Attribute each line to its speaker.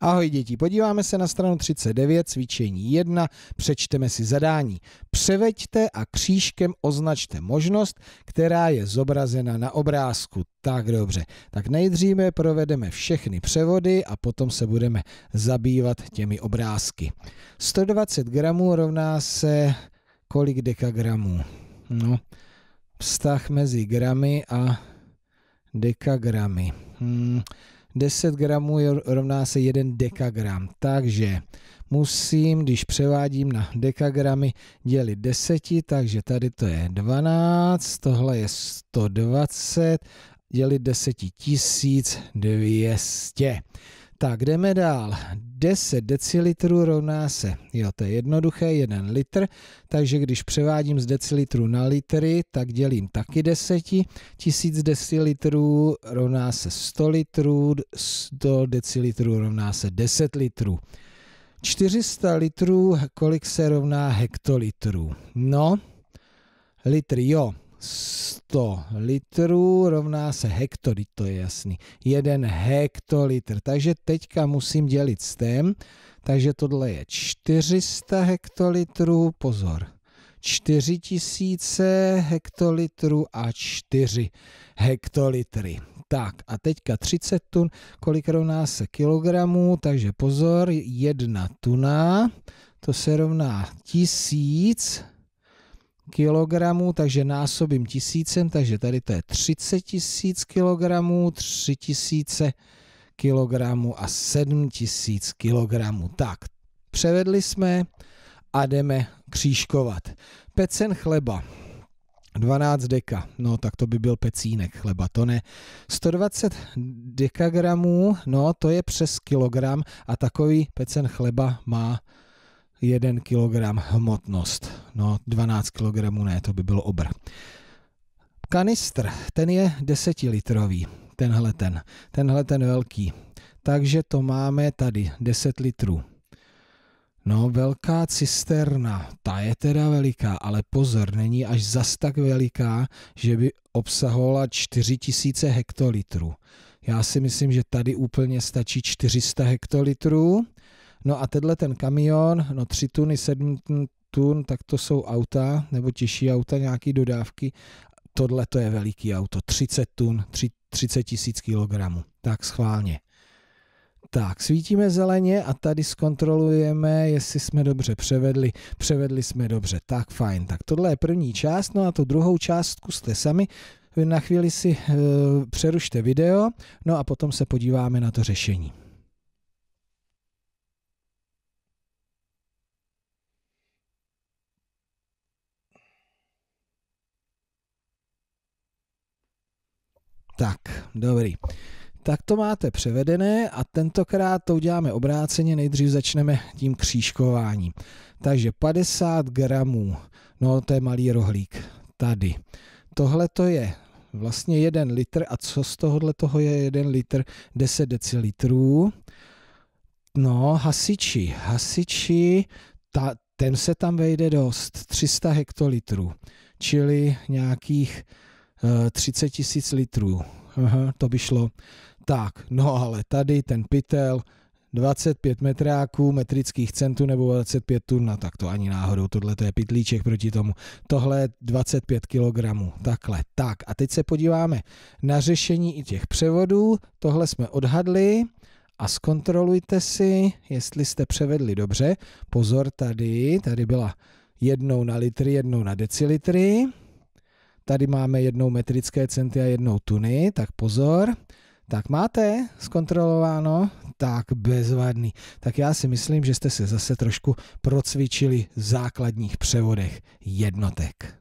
Speaker 1: Ahoj děti, podíváme se na stranu 39, cvičení 1, přečteme si zadání. Převeďte a křížkem označte možnost, která je zobrazena na obrázku. Tak dobře, tak nejdříve provedeme všechny převody a potom se budeme zabývat těmi obrázky. 120 gramů rovná se kolik dekagramů? No, vztah mezi gramy a dekagramy. Hmm. 10 gramů je, rovná se 1 dekagram, takže musím, když převádím na dekagramy, dělit 10, takže tady to je 12, tohle je 120, dělit 10 1200. Tak jdeme dál. 10 decilitrů rovná se, jo, to je jednoduché, 1 litr, takže když převádím z decilitrů na litry, tak dělím taky 10. 1000 decilitrů rovná se 100 litrů, 100 decilitrů rovná se 10 litrů. 400 litrů, kolik se rovná hektolitrů? No, litr, jo, 100 litrů rovná se hektory, to je jasný. 1 hektolitr, takže teďka musím dělit s tím, takže tohle je 400 hektolitrů, pozor, 4000 hektolitrů a 4 hektolitry. Tak a teďka 30 tun, kolik rovná se kilogramů, takže pozor, Jedna tuna, to se rovná 1000 kilogramů, takže násobím tisícem, takže tady to je 30 tisíc kilogramů, 3 tisíce kilogramů a 7 tisíc kilogramů. Tak, převedli jsme a jdeme křížkovat. Pecen chleba. 12 deka, no tak to by byl pecínek chleba, to ne. 120 dekagramů, no to je přes kilogram a takový pecen chleba má 1 kg hmotnost. No 12 kg ne, to by byl obr. Kanistr, ten je 10 litrový, tenhle ten, tenhle ten velký. Takže to máme tady 10 litrů. No, velká cisterna, ta je teda veliká, ale pozor, není až zas tak veliká, že by obsahovala 4000 hektolitrů. Já si myslím, že tady úplně stačí 400 hektolitrů No a tenhle ten kamion, no 3 tuny, 7 tun, tak to jsou auta, nebo těžší auta, nějaké dodávky. Tohle to je veliký auto, 30 tun, 30 tisíc kilogramů. Tak schválně. Tak, svítíme zeleně a tady zkontrolujeme, jestli jsme dobře převedli. Převedli jsme dobře, tak fajn. Tak tohle je první část, no a tu druhou část zkuste sami. Na chvíli si e, přerušte video, no a potom se podíváme na to řešení. Tak, dobrý. Tak to máte převedené a tentokrát to uděláme obráceně, nejdřív začneme tím křížkováním. Takže 50 gramů, no to je malý rohlík, tady. Tohle to je vlastně 1 litr a co z tohohle toho je 1 litr? 10 decilitrů. No, hasiči, hasiči, ta, ten se tam vejde dost, 300 hektolitrů, čili nějakých 30 eh, tisíc litrů. Aha, to by šlo. Tak, no ale tady ten pytel, 25 metráků, metrických centů nebo 25 tun, no tak to ani náhodou, tohle to je pytlíček proti tomu. Tohle je 25 kg, takhle. Tak a teď se podíváme na řešení i těch převodů, tohle jsme odhadli a zkontrolujte si, jestli jste převedli dobře. Pozor tady, tady byla jednou na litry, jednou na decilitry. Tady máme jednou metrické centy a jednou tuny, tak pozor. Tak máte zkontrolováno? Tak bezvadný. Tak já si myslím, že jste se zase trošku procvičili v základních převodech jednotek.